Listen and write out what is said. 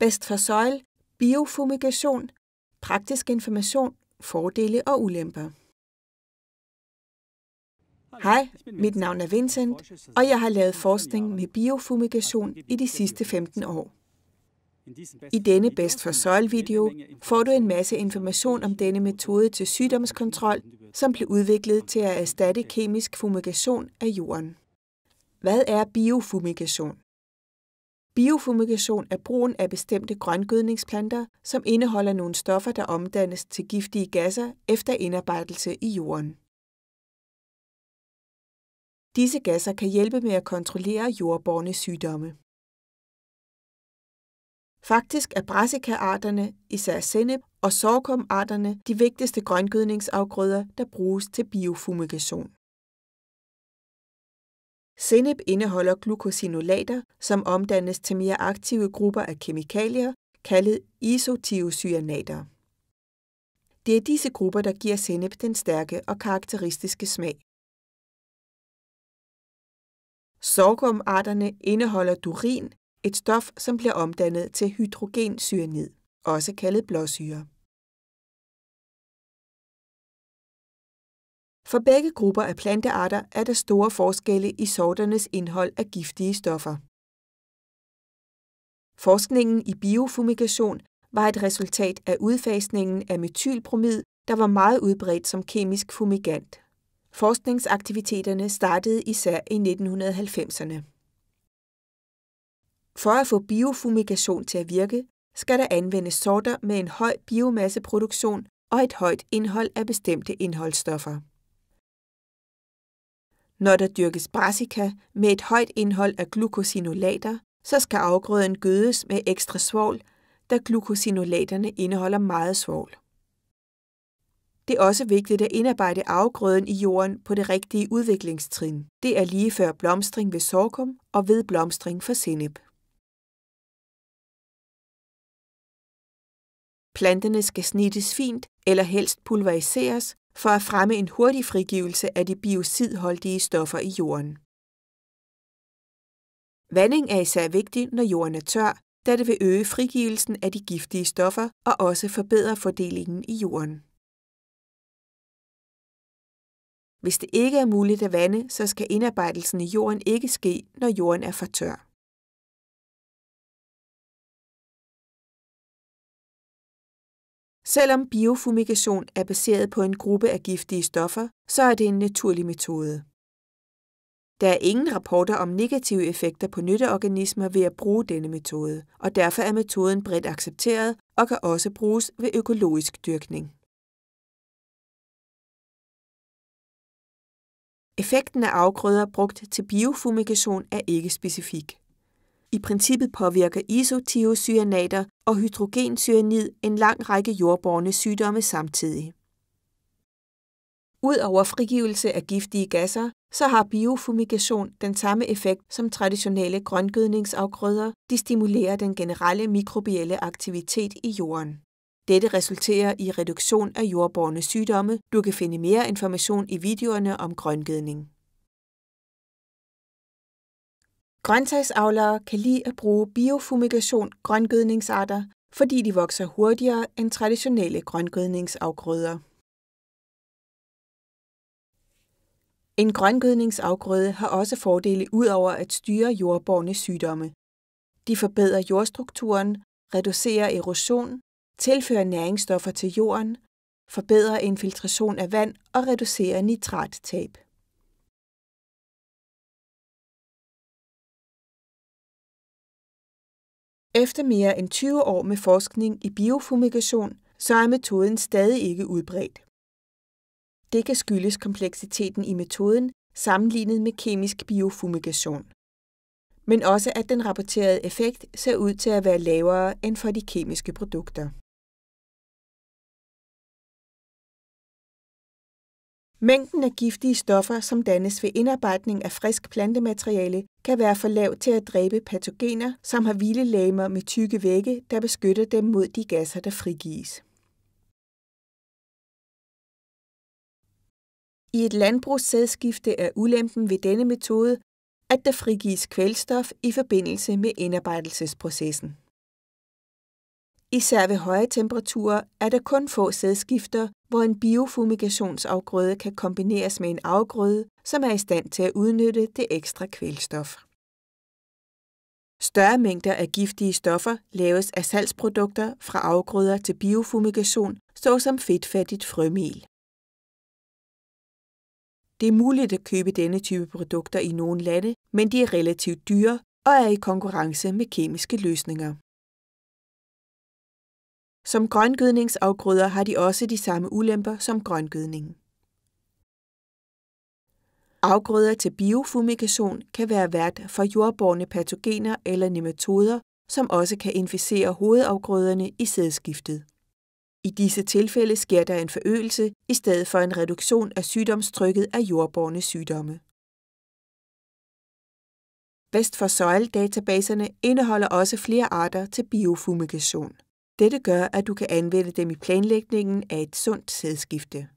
Best for Soil, biofumigation, praktisk information, fordele og ulemper. Hej, mit navn er Vincent, og jeg har lavet forskning med biofumigation i de sidste 15 år. I denne Best for Soil-video får du en masse information om denne metode til sygdomskontrol, som blev udviklet til at erstatte kemisk fumigation af jorden. Hvad er biofumigation? Biofumigation er brugen af bestemte grøngødningsplanter, som indeholder nogle stoffer, der omdannes til giftige gasser efter indarbejdelse i jorden. Disse gasser kan hjælpe med at kontrollere jordborne sygdomme. Faktisk er brassica-arterne, især sennep, og sorghum-arterne, de vigtigste grøngødningsafgrøder, der bruges til biofumigation. Zeneb indeholder glukosinolater, som omdannes til mere aktive grupper af kemikalier, kaldet isotiocyanater. Det er disse grupper, der giver sennep den stærke og karakteristiske smag. Sorghumarterne indeholder durin, et stof, som bliver omdannet til hydrogensyanid, også kaldet blåsyre. For begge grupper af plantearter er der store forskelle i sorternes indhold af giftige stoffer. Forskningen i biofumigation var et resultat af udfasningen af metylbromid, der var meget udbredt som kemisk fumigant. Forskningsaktiviteterne startede især i 1990'erne. For at få biofumigation til at virke, skal der anvendes sorter med en høj biomasseproduktion og et højt indhold af bestemte indholdsstoffer. Når der dyrkes brassica med et højt indhold af glucosinolater, så skal afgrøden gødes med ekstra svovl, da glucosinolaterne indeholder meget svovl. Det er også vigtigt at indarbejde afgrøden i jorden på det rigtige udviklingstrin. Det er lige før blomstring ved sorghum og ved blomstring for sinep. Planterne skal snittes fint eller helst pulveriseres for at fremme en hurtig frigivelse af de biocidholdige stoffer i jorden. Vanding er især vigtig, når jorden er tør, da det vil øge frigivelsen af de giftige stoffer og også forbedre fordelingen i jorden. Hvis det ikke er muligt at vande, så skal indarbejdelsen i jorden ikke ske, når jorden er for tør. Selvom biofumigation er baseret på en gruppe af giftige stoffer, så er det en naturlig metode. Der er ingen rapporter om negative effekter på nytteorganismer ved at bruge denne metode, og derfor er metoden bredt accepteret og kan også bruges ved økologisk dyrkning. Effekten af afgrøder brugt til biofumigation er ikke specifik. I princippet påvirker isotiocyanater og hydrogencyanid en lang række jordborne sygdomme samtidig. Udover frigivelse af giftige gasser, så har biofumigation den samme effekt som traditionelle grøngødningsafgrøder. De stimulerer den generelle mikrobielle aktivitet i jorden. Dette resulterer i reduktion af jordborne sygdomme. Du kan finde mere information i videoerne om grøngødning. Grøntsagsavlere kan lide at bruge biofumigation grøngødningsarter, fordi de vokser hurtigere end traditionelle grøngødningsafgrøder. En grøngødningsafgrøde har også fordele ud over at styre jordborne sygdomme. De forbedrer jordstrukturen, reducerer erosion, tilfører næringsstoffer til jorden, forbedrer infiltration af vand og reducerer nitrattab. Efter mere end 20 år med forskning i biofumigation, så er metoden stadig ikke udbredt. Det kan skyldes kompleksiteten i metoden sammenlignet med kemisk biofumigation. Men også at den rapporterede effekt ser ud til at være lavere end for de kemiske produkter. Mængden af giftige stoffer, som dannes ved indarbejdning af frisk plantemateriale, kan være for lav til at dræbe patogener, som har hvilelægemer med tykke vægge, der beskytter dem mod de gasser, der frigives. I et landbrugssædskifte er ulempen ved denne metode, at der frigives kvælstof i forbindelse med indarbejdelsesprocessen. Især ved høje temperaturer er der kun få sædskifter, hvor en biofumigationsafgrøde kan kombineres med en afgrøde, som er i stand til at udnytte det ekstra kvælstof. Større mængder af giftige stoffer laves af salgsprodukter fra afgrøder til biofumigation, såsom fedtfattigt frømel. Det er muligt at købe denne type produkter i nogle lande, men de er relativt dyre og er i konkurrence med kemiske løsninger. Som grøngødningsafgrøder har de også de samme ulemper som grøngødningen. Afgrøder til biofumigation kan være vært for jordborne patogener eller nematoder, som også kan inficere hovedafgrøderne i sædskiftet. I disse tilfælde sker der en forøgelse i stedet for en reduktion af sygdomstrykket af jordborne sygdomme. Vest for Soil-databaserne indeholder også flere arter til biofumigation. Dette gør, at du kan anvende dem i planlægningen af et sundt sædskifte.